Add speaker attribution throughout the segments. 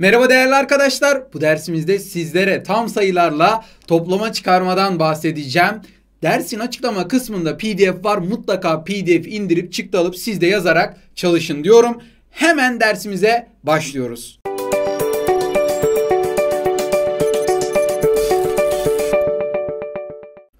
Speaker 1: Merhaba değerli arkadaşlar. Bu dersimizde sizlere tam sayılarla toplama çıkarmadan bahsedeceğim. Dersin açıklama kısmında pdf var. Mutlaka pdf indirip çıktı alıp siz de yazarak çalışın diyorum. Hemen dersimize başlıyoruz.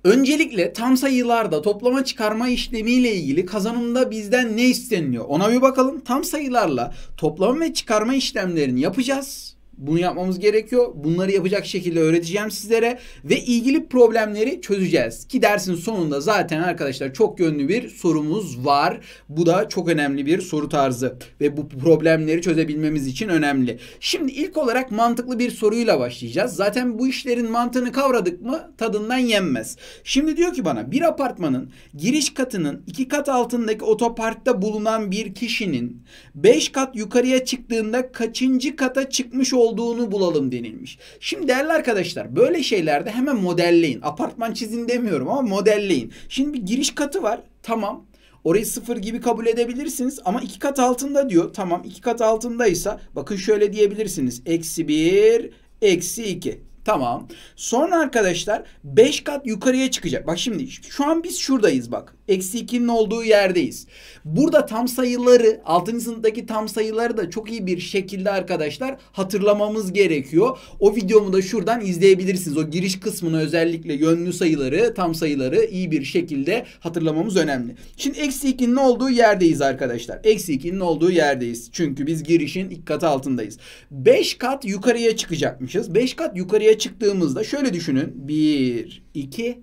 Speaker 1: Öncelikle tam sayılarda toplama çıkarma işlemiyle ilgili kazanımda bizden ne isteniliyor? Ona bir bakalım. Tam sayılarla toplama ve çıkarma işlemlerini yapacağız bunu yapmamız gerekiyor. Bunları yapacak şekilde öğreteceğim sizlere ve ilgili problemleri çözeceğiz. Ki dersin sonunda zaten arkadaşlar çok yönlü bir sorumuz var. Bu da çok önemli bir soru tarzı ve bu problemleri çözebilmemiz için önemli. Şimdi ilk olarak mantıklı bir soruyla başlayacağız. Zaten bu işlerin mantığını kavradık mı tadından yenmez. Şimdi diyor ki bana bir apartmanın giriş katının iki kat altındaki otoparkta bulunan bir kişinin beş kat yukarıya çıktığında kaçıncı kata çıkmış olduğunu olduğunu bulalım denilmiş. Şimdi değerli arkadaşlar böyle şeylerde hemen modelleyin. Apartman çizin demiyorum ama modelleyin. Şimdi bir giriş katı var. Tamam. Orayı sıfır gibi kabul edebilirsiniz ama iki kat altında diyor. Tamam iki kat altındaysa bakın şöyle diyebilirsiniz. Eksi bir, eksi iki. Tamam. Sonra arkadaşlar 5 kat yukarıya çıkacak. Bak şimdi şu an biz şuradayız bak. Eksi 2'nin olduğu yerdeyiz. Burada tam sayıları 6. sınıftaki tam sayıları da çok iyi bir şekilde arkadaşlar hatırlamamız gerekiyor. O videomu da şuradan izleyebilirsiniz. O giriş kısmına özellikle yönlü sayıları tam sayıları iyi bir şekilde hatırlamamız önemli. Şimdi eksi 2'nin olduğu yerdeyiz arkadaşlar. Eksi 2'nin olduğu yerdeyiz. Çünkü biz girişin ilk katı altındayız. 5 kat yukarıya çıkacakmışız. 5 kat yukarıya çıktığımızda şöyle düşünün. 1, 2.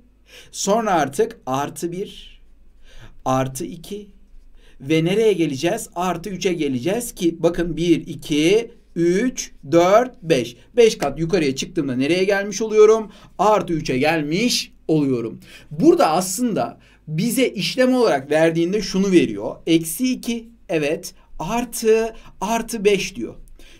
Speaker 1: Sonra artık artı 1, artı 2. Ve nereye geleceğiz? Artı 3'e geleceğiz ki bakın 1, 2, 3, 4, 5. 5 kat yukarıya çıktığımda nereye gelmiş oluyorum? Artı 3'e gelmiş oluyorum. Burada aslında bize işlem olarak verdiğinde şunu veriyor. Eksi 2 evet artı artı 5 diyor.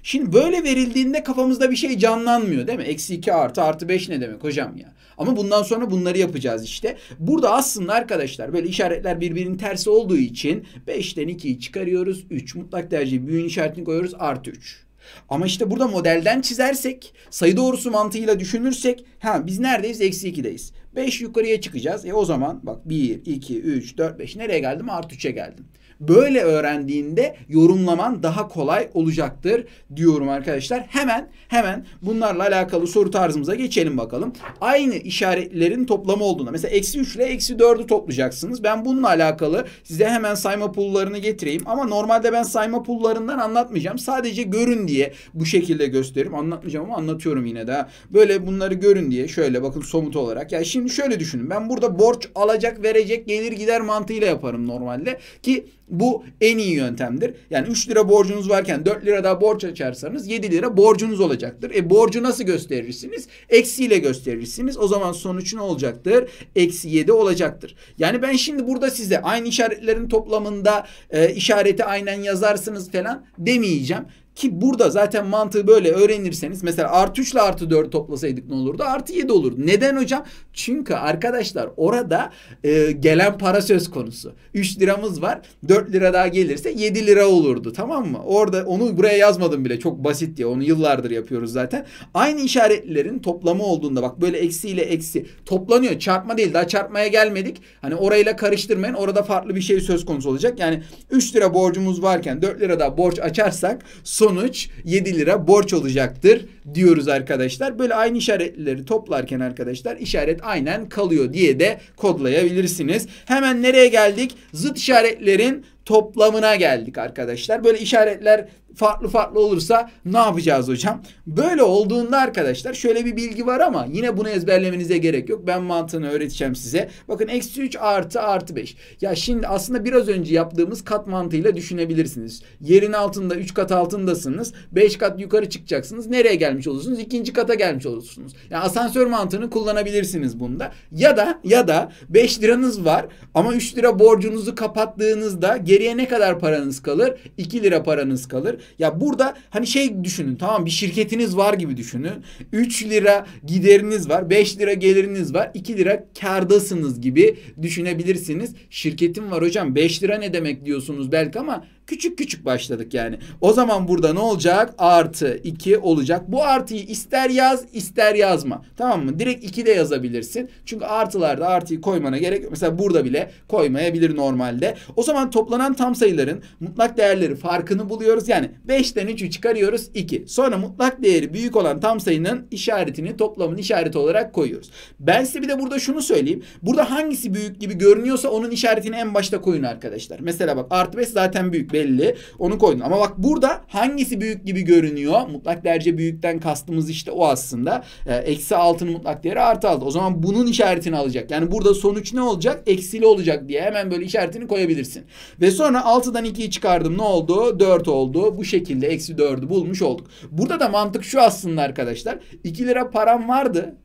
Speaker 1: Şimdi böyle verildiğinde kafamızda bir şey canlanmıyor değil mi? Eksi 2 artı artı 5 ne demek hocam ya? Ama bundan sonra bunları yapacağız işte. Burada aslında arkadaşlar böyle işaretler birbirinin tersi olduğu için 5'ten 2'yi çıkarıyoruz. 3 mutlak tercih büyüğün işaretini koyuyoruz artı 3. Ama işte burada modelden çizersek, sayı doğrusu mantığıyla düşünürsek ha biz neredeyiz? Eksi 2'deyiz. 5 yukarıya çıkacağız. E o zaman bak 1, 2, 3, 4, 5 nereye geldim? Artı 3'e geldim. Böyle öğrendiğinde yorumlaman daha kolay olacaktır diyorum arkadaşlar. Hemen hemen bunlarla alakalı soru tarzımıza geçelim bakalım. Aynı işaretlerin toplamı olduğunda mesela eksi 3 ile eksi 4'ü toplayacaksınız. Ben bununla alakalı size hemen sayma pullarını getireyim. Ama normalde ben sayma pullarından anlatmayacağım. Sadece görün diye bu şekilde gösteririm. Anlatmayacağım ama anlatıyorum yine de. Böyle bunları görün diye şöyle bakın somut olarak. Ya şimdi şöyle düşünün. Ben burada borç alacak verecek gelir gider mantığıyla yaparım normalde. Ki bu en iyi yöntemdir. Yani 3 lira borcunuz varken 4 lira daha borç açarsanız 7 lira borcunuz olacaktır. E borcu nasıl gösterirsiniz? Eksiyle gösterirsiniz. O zaman sonuç ne olacaktır? Eksi 7 olacaktır. Yani ben şimdi burada size aynı işaretlerin toplamında e, işareti aynen yazarsınız falan demeyeceğim. Ki burada zaten mantığı böyle öğrenirseniz mesela artı 3 ile artı 4 toplasaydık ne olurdu? Artı 7 olurdu. Neden hocam? Çünkü arkadaşlar orada e, gelen para söz konusu. 3 liramız var. 4 lira daha gelirse 7 lira olurdu. Tamam mı? Orada onu buraya yazmadım bile. Çok basit diye. Onu yıllardır yapıyoruz zaten. Aynı işaretlerin toplamı olduğunda bak böyle eksi ile eksi toplanıyor. Çarpma değil. Daha çarpmaya gelmedik. Hani orayla karıştırmayın. Orada farklı bir şey söz konusu olacak. Yani 3 lira borcumuz varken 4 lira daha borç açarsak so sonuç 7 lira borç olacaktır diyoruz arkadaşlar. Böyle aynı işaretleri toplarken arkadaşlar işaret aynen kalıyor diye de kodlayabilirsiniz. Hemen nereye geldik? Zıt işaretlerin toplamına geldik arkadaşlar. Böyle işaretler farklı farklı olursa ne yapacağız hocam? Böyle olduğunda arkadaşlar şöyle bir bilgi var ama yine bunu ezberlemenize gerek yok. Ben mantığını öğreteceğim size. Bakın eksi 3 artı artı 5. Ya şimdi aslında biraz önce yaptığımız kat mantığıyla düşünebilirsiniz. Yerin altında 3 kat altındasınız. 5 kat yukarı çıkacaksınız. Nereye gelmiş olursunuz? İkinci kata gelmiş olursunuz. Yani asansör mantığını kullanabilirsiniz bunda. Ya da ya da 5 liranız var ama 3 lira borcunuzu kapattığınızda geriye ne kadar paranız kalır? 2 lira paranız kalır. Ya burada hani şey düşünün tamam bir şirketiniz var gibi düşünün. 3 lira gideriniz var, 5 lira geliriniz var, 2 lira kardasınız gibi düşünebilirsiniz. Şirketim var hocam 5 lira ne demek diyorsunuz belki ama Küçük küçük başladık yani. O zaman burada ne olacak? Artı 2 olacak. Bu artıyı ister yaz ister yazma. Tamam mı? Direkt 2 de yazabilirsin. Çünkü artılarda artıyı koymana gerek yok. Mesela burada bile koymayabilir normalde. O zaman toplanan tam sayıların mutlak değerleri farkını buluyoruz. Yani 5'ten 3'ü çıkarıyoruz 2. Sonra mutlak değeri büyük olan tam sayının işaretini toplamın işareti olarak koyuyoruz. Ben size bir de burada şunu söyleyeyim. Burada hangisi büyük gibi görünüyorsa onun işaretini en başta koyun arkadaşlar. Mesela bak artı 5 zaten büyük belli. Onu koydun. Ama bak burada hangisi büyük gibi görünüyor? Mutlak derece büyükten kastımız işte o aslında. E, eksi 6'nın mutlak değeri artı 6. O zaman bunun işaretini alacak. Yani burada sonuç ne olacak? Eksili olacak diye hemen böyle işaretini koyabilirsin. Ve sonra 6'dan 2'yi çıkardım. Ne oldu? 4 oldu. Bu şekilde eksi 4'ü bulmuş olduk. Burada da mantık şu aslında arkadaşlar. 2 lira param vardı.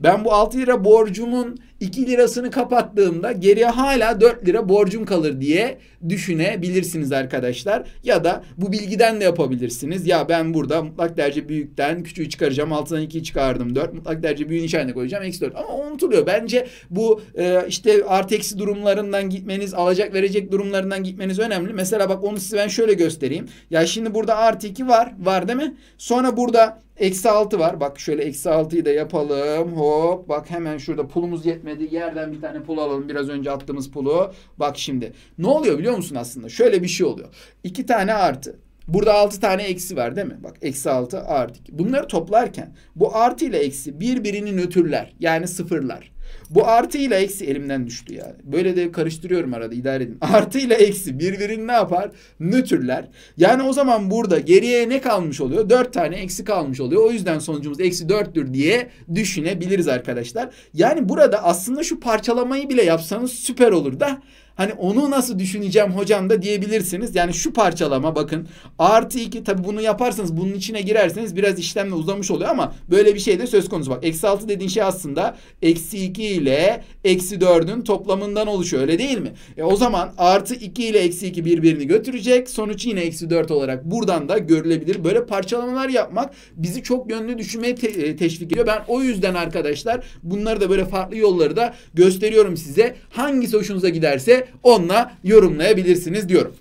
Speaker 1: Ben bu 6 lira borcumun 2 lirasını kapattığımda geriye hala 4 lira borcum kalır diye düşünebilirsiniz arkadaşlar. Ya da bu bilgiden de yapabilirsiniz. Ya ben burada mutlak derece büyükten küçüğü çıkaracağım. Altından 2'yi çıkardım 4. Mutlak derece büyüğün içerisine koyacağım. Eksi 4. Ama unutuluyor. Bence bu e, işte artı eksi durumlarından gitmeniz, alacak verecek durumlarından gitmeniz önemli. Mesela bak onu size ben şöyle göstereyim. Ya şimdi burada artı 2 var. Var değil mi? Sonra burada eksi 6 var. Bak şöyle eksi 6'yı da yapalım. Hop bak hemen şurada pulumuz yetmedi etmedi. Yerden bir tane pul alalım. Biraz önce attığımız pulu. Bak şimdi. Ne oluyor biliyor musun aslında? Şöyle bir şey oluyor. İki tane artı. Burada altı tane eksi var değil mi? Bak eksi altı artı Bunları toplarken bu artı ile eksi birbirini nötrler. Yani sıfırlar. Bu artı ile eksi elimden düştü yani. Böyle de karıştırıyorum arada idare edin. Artı ile eksi birbirini ne yapar? Nötrler. Yani o zaman burada geriye ne kalmış oluyor? 4 tane eksi kalmış oluyor. O yüzden sonucumuz eksi 4'tür diye düşünebiliriz arkadaşlar. Yani burada aslında şu parçalamayı bile yapsanız süper olur da Hani onu nasıl düşüneceğim hocam da diyebilirsiniz. Yani şu parçalama bakın. Artı 2 tabi bunu yaparsanız bunun içine girerseniz biraz işlemle uzamış oluyor ama böyle bir şey de söz konusu. Bak eksi 6 dediğin şey aslında eksi 2 ile eksi 4'ün toplamından oluşuyor öyle değil mi? E o zaman artı 2 ile eksi 2 birbirini götürecek. Sonuç yine eksi 4 olarak buradan da görülebilir. Böyle parçalamalar yapmak bizi çok yönlü düşünmeye te e, teşvik ediyor. Ben o yüzden arkadaşlar bunları da böyle farklı yolları da gösteriyorum size. Hangisi hoşunuza giderse onunla yorumlayabilirsiniz diyorum.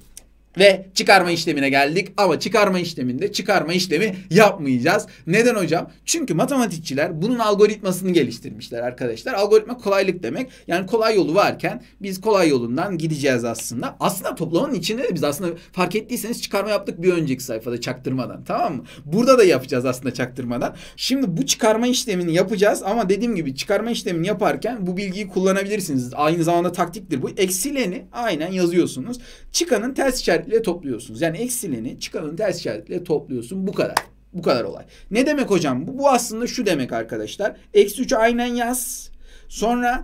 Speaker 1: Ve çıkarma işlemine geldik ama çıkarma işleminde çıkarma işlemi yapmayacağız. Neden hocam? Çünkü matematikçiler bunun algoritmasını geliştirmişler arkadaşlar. Algoritma kolaylık demek. Yani kolay yolu varken biz kolay yolundan gideceğiz aslında. Aslında toplamanın içinde de biz aslında fark ettiyseniz çıkarma yaptık bir önceki sayfada çaktırmadan tamam mı? Burada da yapacağız aslında çaktırmadan. Şimdi bu çıkarma işlemini yapacağız ama dediğim gibi çıkarma işlemini yaparken bu bilgiyi kullanabilirsiniz. Aynı zamanda taktiktir bu. Eksileni aynen yazıyorsunuz. Çıkanın ters işareti işaretle topluyorsunuz. Yani eksileni çıkanın ters işaretle topluyorsun. Bu kadar. Bu kadar olay. Ne demek hocam? Bu, bu aslında şu demek arkadaşlar. Eksi 3'ü aynen yaz. Sonra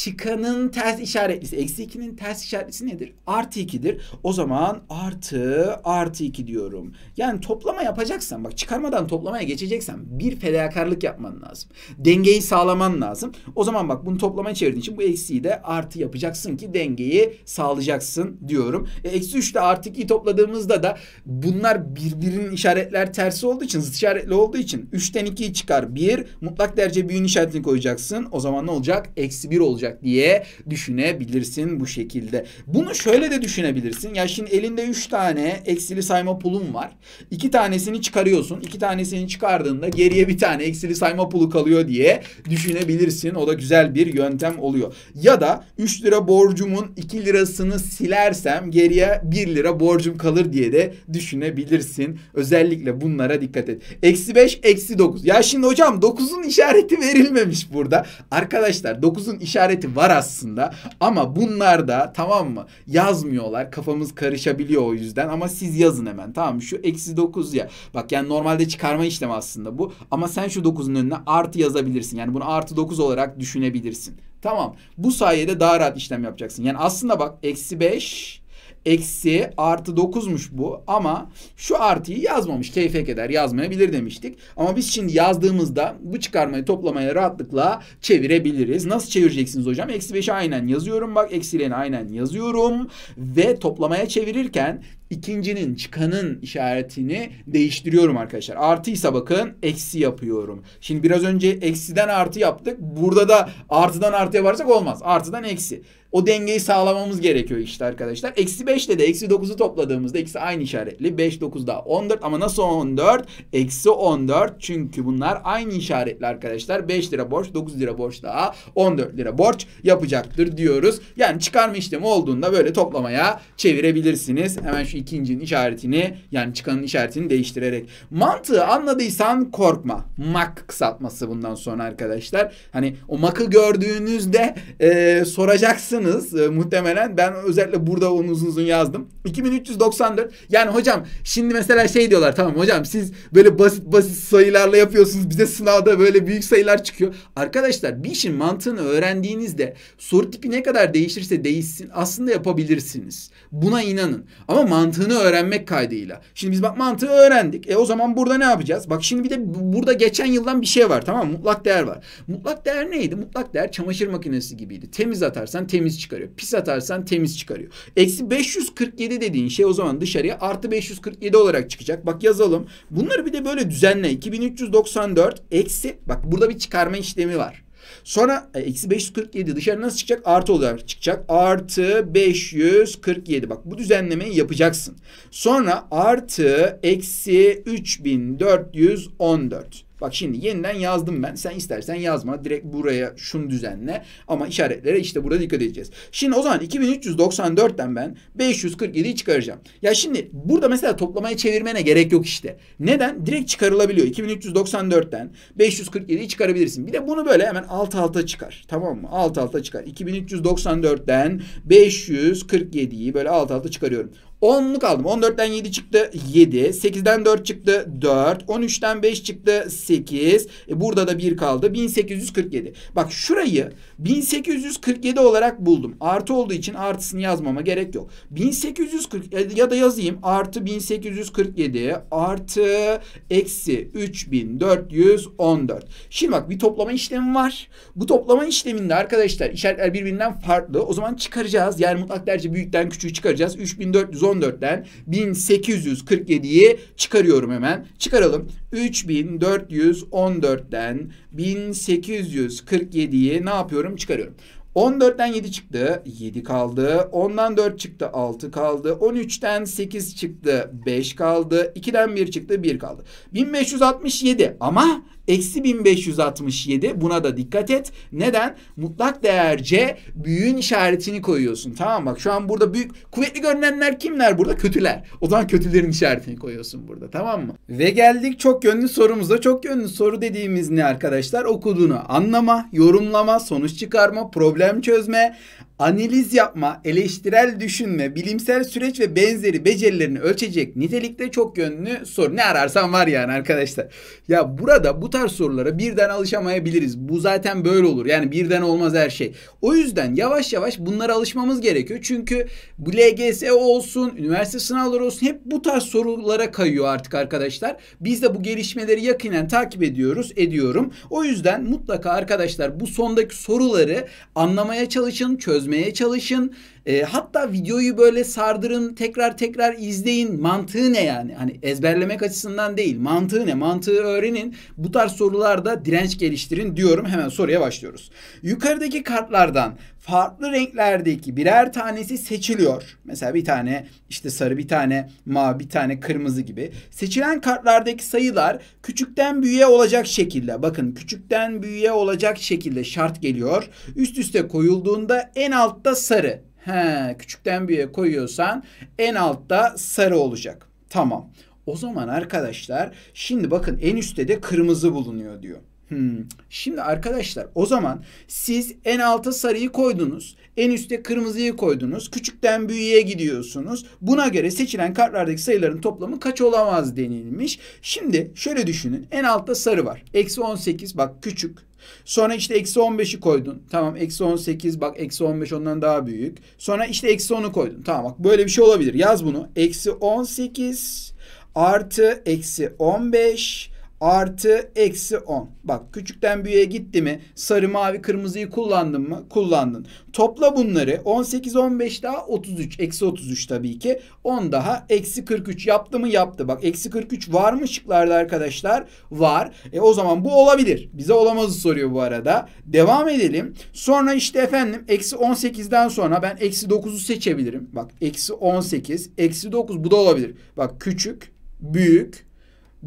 Speaker 1: çıkanın ters işaretlisi. Eksi 2'nin ters işaretlisi nedir? Artı 2'dir. O zaman artı artı 2 diyorum. Yani toplama yapacaksan bak çıkarmadan toplamaya geçeceksen bir fedakarlık yapman lazım. Dengeyi sağlaman lazım. O zaman bak bunu toplamaya çevirdiğin için bu eksiyi de artı yapacaksın ki dengeyi sağlayacaksın diyorum. E, eksi 3 ile artı 2'yi topladığımızda da bunlar birbirinin işaretler tersi olduğu için zıt işaretli olduğu için 3'ten 2'yi çıkar 1 mutlak derece büyüğün işaretini koyacaksın. O zaman ne olacak? Eksi 1 olacak olacak diye düşünebilirsin bu şekilde. Bunu şöyle de düşünebilirsin. Ya şimdi elinde 3 tane eksili sayma pulun var. 2 tanesini çıkarıyorsun. 2 tanesini çıkardığında geriye bir tane eksili sayma pulu kalıyor diye düşünebilirsin. O da güzel bir yöntem oluyor. Ya da 3 lira borcumun 2 lirasını silersem geriye 1 lira borcum kalır diye de düşünebilirsin. Özellikle bunlara dikkat et. Eksi 5, eksi 9. Ya şimdi hocam 9'un işareti verilmemiş burada. Arkadaşlar 9'un işareti muhabbeti var aslında ama bunlar da tamam mı yazmıyorlar kafamız karışabiliyor o yüzden ama siz yazın hemen tamam mı şu eksi 9 ya bak yani normalde çıkarma işlemi aslında bu ama sen şu 9'un önüne artı yazabilirsin yani bunu artı 9 olarak düşünebilirsin. Tamam bu sayede daha rahat işlem yapacaksın. Yani aslında bak eksi 5 eksi artı 9'muş bu ama şu artıyı yazmamış. Keyfe keder yazmayabilir demiştik. Ama biz şimdi yazdığımızda bu çıkarmayı toplamaya rahatlıkla çevirebiliriz. Nasıl çevireceksiniz hocam? Eksi 5'i aynen yazıyorum. Bak eksilerini aynen yazıyorum. Ve toplamaya çevirirken ikincinin çıkanın işaretini değiştiriyorum arkadaşlar. Artıysa bakın eksi yapıyorum. Şimdi biraz önce eksiden artı yaptık. Burada da artıdan artıya varsak olmaz. Artıdan eksi. O dengeyi sağlamamız gerekiyor işte arkadaşlar. Eksi 5 ile de eksi 9'u topladığımızda ikisi aynı işaretli. 5, 9 daha 14 ama nasıl 14? Eksi 14 çünkü bunlar aynı işaretli arkadaşlar. 5 lira borç, 9 lira borç daha 14 lira borç yapacaktır diyoruz. Yani çıkarma işlemi olduğunda böyle toplamaya çevirebilirsiniz. Hemen şu ikincinin işaretini yani çıkanın işaretini değiştirerek. Mantığı anladıysan korkma. Mak kısaltması bundan sonra arkadaşlar. Hani o makı gördüğünüzde e, soracaksınız e, muhtemelen. Ben özellikle burada onu uzun uzun yazdım. 2394 yani hocam şimdi mesela şey diyorlar tamam hocam siz böyle basit basit sayılarla yapıyorsunuz. Bize sınavda böyle büyük sayılar çıkıyor. Arkadaşlar bir işin mantığını öğrendiğinizde soru tipi ne kadar değişirse değişsin aslında yapabilirsiniz. Buna inanın. Ama mantığı mantığını öğrenmek kaydıyla. Şimdi biz bak mantığı öğrendik. E o zaman burada ne yapacağız? Bak şimdi bir de burada geçen yıldan bir şey var tamam mı? Mutlak değer var. Mutlak değer neydi? Mutlak değer çamaşır makinesi gibiydi. Temiz atarsan temiz çıkarıyor. Pis atarsan temiz çıkarıyor. Eksi 547 dediğin şey o zaman dışarıya artı 547 olarak çıkacak. Bak yazalım. Bunları bir de böyle düzenle. 2394 eksi bak burada bir çıkarma işlemi var. Sonra eksi 547 dışarı nasıl çıkacak? Artı olarak çıkacak. Artı 547. Bak bu düzenlemeyi yapacaksın. Sonra artı eksi 3414. Bak şimdi yeniden yazdım ben. Sen istersen yazma. Direkt buraya şunu düzenle. Ama işaretlere işte burada dikkat edeceğiz. Şimdi o zaman 2394'ten ben 547'yi çıkaracağım. Ya şimdi burada mesela toplamaya çevirmene gerek yok işte. Neden? Direkt çıkarılabiliyor. 2394'ten 547'yi çıkarabilirsin. Bir de bunu böyle hemen alt alta çıkar. Tamam mı? Alt alta çıkar. 2394'ten 547'yi böyle alt alta çıkarıyorum. 10'luk aldım. 14'ten 7 çıktı 7. 8'den 4 çıktı 4. 13'ten 5 çıktı 8. E burada da 1 kaldı. 1847. Bak şurayı 1847 olarak buldum. Artı olduğu için artısını yazmama gerek yok. 1840 e, ya da yazayım artı 1847 artı eksi 3414. Şimdi bak bir toplama işlemi var. Bu toplama işleminde arkadaşlar işaretler birbirinden farklı. O zaman çıkaracağız. Yani mutlak derece büyükten küçüğü çıkaracağız. 3414 1414'ten 1847'yi çıkarıyorum hemen. Çıkaralım. 3414'ten 1847'yi ne yapıyorum? Çıkarıyorum. 14'ten 7 çıktı. 7 kaldı. 10'dan 4 çıktı. 6 kaldı. 13'ten 8 çıktı. 5 kaldı. 2'den 1 çıktı. 1 kaldı. 1567 ama Eksi 1567 buna da dikkat et. Neden? Mutlak değer C büyüğün işaretini koyuyorsun. Tamam bak şu an burada büyük kuvvetli görünenler kimler burada? Kötüler. O zaman kötülerin işaretini koyuyorsun burada tamam mı? Ve geldik çok yönlü sorumuza. Çok yönlü soru dediğimiz ne arkadaşlar? Okuduğunu anlama, yorumlama, sonuç çıkarma, problem çözme, analiz yapma, eleştirel düşünme, bilimsel süreç ve benzeri becerilerini ölçecek nitelikte çok yönlü soru. Ne ararsan var yani arkadaşlar. Ya burada bu tarz sorulara birden alışamayabiliriz. Bu zaten böyle olur. Yani birden olmaz her şey. O yüzden yavaş yavaş bunlara alışmamız gerekiyor. Çünkü bu LGS olsun, üniversite sınavları olsun hep bu tarz sorulara kayıyor artık arkadaşlar. Biz de bu gelişmeleri yakinen takip ediyoruz, ediyorum. O yüzden mutlaka arkadaşlar bu sondaki soruları anlamaya çalışın, çözmeye çözmeye çalışın e, hatta videoyu böyle sardırın, tekrar tekrar izleyin. Mantığı ne yani? Hani ezberlemek açısından değil. Mantığı ne? Mantığı öğrenin. Bu tarz sorularda direnç geliştirin diyorum. Hemen soruya başlıyoruz. Yukarıdaki kartlardan farklı renklerdeki birer tanesi seçiliyor. Mesela bir tane işte sarı, bir tane mavi, bir tane kırmızı gibi. Seçilen kartlardaki sayılar küçükten büyüğe olacak şekilde. Bakın küçükten büyüğe olacak şekilde şart geliyor. Üst üste koyulduğunda en altta sarı, He, küçükten büyüğe koyuyorsan en altta sarı olacak. Tamam. O zaman arkadaşlar şimdi bakın en üstte de kırmızı bulunuyor diyor. Hmm. Şimdi arkadaşlar o zaman siz en alta sarıyı koydunuz. En üste kırmızıyı koydunuz. Küçükten büyüğe gidiyorsunuz. Buna göre seçilen kartlardaki sayıların toplamı kaç olamaz denilmiş. Şimdi şöyle düşünün. En altta sarı var. Eksi 18 bak küçük. Sonra işte eksi 15'i koydun. Tamam eksi 18 bak eksi 15 ondan daha büyük. Sonra işte eksi 10'u koydun. Tamam bak böyle bir şey olabilir. Yaz bunu. Eksi 18 artı eksi 15 artı eksi 10. Bak küçükten büyüğe gitti mi? Sarı, mavi, kırmızıyı kullandın mı? Kullandın. Topla bunları. 18, 15 daha 33. Eksi 33 tabii ki. 10 daha eksi 43 yaptı mı? Yaptı. Bak eksi 43 var mı şıklarda arkadaşlar? Var. E o zaman bu olabilir. Bize olamazı soruyor bu arada. Devam edelim. Sonra işte efendim eksi 18'den sonra ben eksi 9'u seçebilirim. Bak eksi 18, eksi 9 bu da olabilir. Bak küçük, büyük,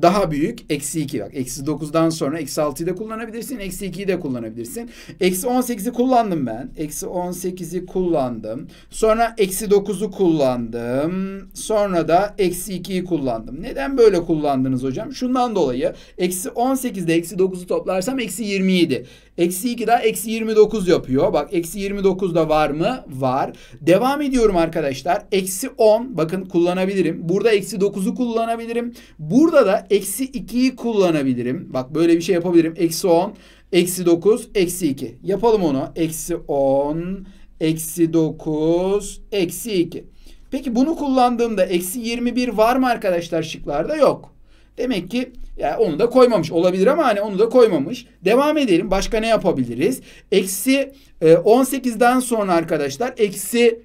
Speaker 1: daha büyük eksi 2 bak. Eksi 9'dan sonra eksi 6'yı da kullanabilirsin. Eksi 2'yi de kullanabilirsin. Eksi 18'i kullandım ben. Eksi 18'i kullandım. Sonra eksi 9'u kullandım. Sonra da eksi 2'yi kullandım. Neden böyle kullandınız hocam? Şundan dolayı eksi 18'de eksi 9'u toplarsam eksi 27. Eksi 2 daha eksi 29 yapıyor. Bak eksi 29 da var mı? Var. Devam ediyorum arkadaşlar. Eksi 10 bakın kullanabilirim. Burada eksi 9'u kullanabilirim. Burada da eksi 2'yi kullanabilirim. Bak böyle bir şey yapabilirim. Eksi 10, eksi 9, eksi 2. Yapalım onu. Eksi 10, eksi 9, eksi 2. Peki bunu kullandığımda eksi 21 var mı arkadaşlar şıklarda? Yok. Demek ki yani onu da koymamış. Olabilir ama hani onu da koymamış. Devam edelim. Başka ne yapabiliriz? Eksi e, 18'den sonra arkadaşlar eksi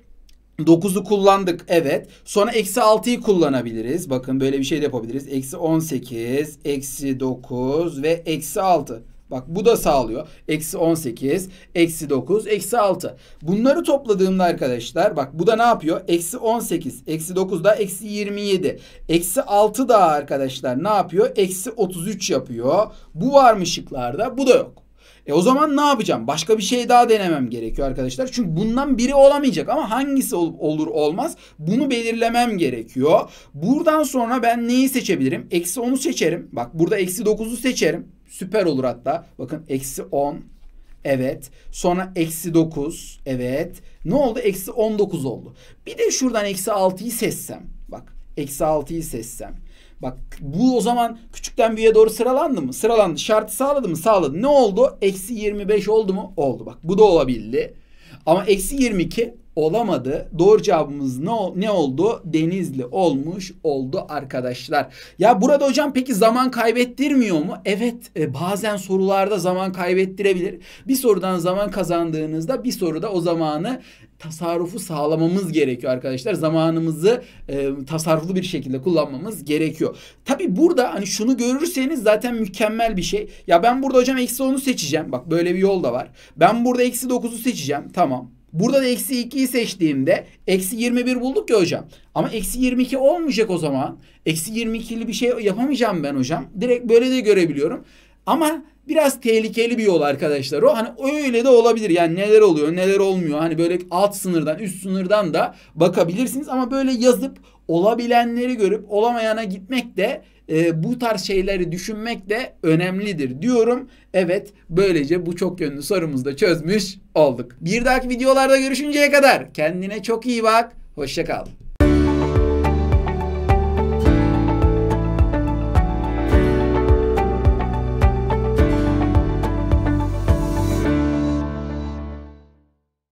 Speaker 1: 9'u kullandık evet. Sonra eksi 6'yı kullanabiliriz. Bakın böyle bir şey de yapabiliriz. Eksi 18, eksi 9 ve eksi 6. Bak bu da sağlıyor. Eksi 18, eksi 9, eksi 6. Bunları topladığımda arkadaşlar bak bu da ne yapıyor? Eksi 18, eksi 9 da eksi 27. Eksi 6 da arkadaşlar ne yapıyor? Eksi 33 yapıyor. Bu var mı şıklarda? Bu da yok. E o zaman ne yapacağım? Başka bir şey daha denemem gerekiyor arkadaşlar. Çünkü bundan biri olamayacak ama hangisi ol olur olmaz bunu belirlemem gerekiyor. Buradan sonra ben neyi seçebilirim? Eksi 10'u seçerim. Bak burada eksi 9'u seçerim. Süper olur hatta. Bakın eksi 10. Evet. Sonra eksi 9. Evet. Ne oldu? Eksi 19 oldu. Bir de şuradan eksi 6'yı seçsem. Bak eksi 6'yı seçsem. Bak bu o zaman küçükten büyüğe doğru sıralandı mı? Sıralandı. Şartı sağladı mı? Sağladı. Ne oldu? Eksi 25 oldu mu? Oldu. Bak bu da olabildi. Ama eksi 22 olamadı. Doğru cevabımız ne, ne oldu? Denizli olmuş oldu arkadaşlar. Ya burada hocam peki zaman kaybettirmiyor mu? Evet e, bazen sorularda zaman kaybettirebilir. Bir sorudan zaman kazandığınızda bir soruda o zamanı tasarrufu sağlamamız gerekiyor arkadaşlar. Zamanımızı e, tasarruflu bir şekilde kullanmamız gerekiyor. Tabi burada hani şunu görürseniz zaten mükemmel bir şey. Ya ben burada hocam eksi 10'u seçeceğim. Bak böyle bir yol da var. Ben burada eksi 9'u seçeceğim. Tamam. Burada da eksi 2'yi seçtiğimde eksi 21 bulduk ya hocam. Ama eksi 22 olmayacak o zaman. Eksi 22'li bir şey yapamayacağım ben hocam. Direkt böyle de görebiliyorum. Ama Biraz tehlikeli bir yol arkadaşlar o. Hani öyle de olabilir. Yani neler oluyor neler olmuyor. Hani böyle alt sınırdan üst sınırdan da bakabilirsiniz. Ama böyle yazıp olabilenleri görüp olamayana gitmek de e, bu tarz şeyleri düşünmek de önemlidir diyorum. Evet böylece bu çok yönlü sorumuzu da çözmüş olduk. Bir dahaki videolarda görüşünceye kadar kendine çok iyi bak. Hoşçakal.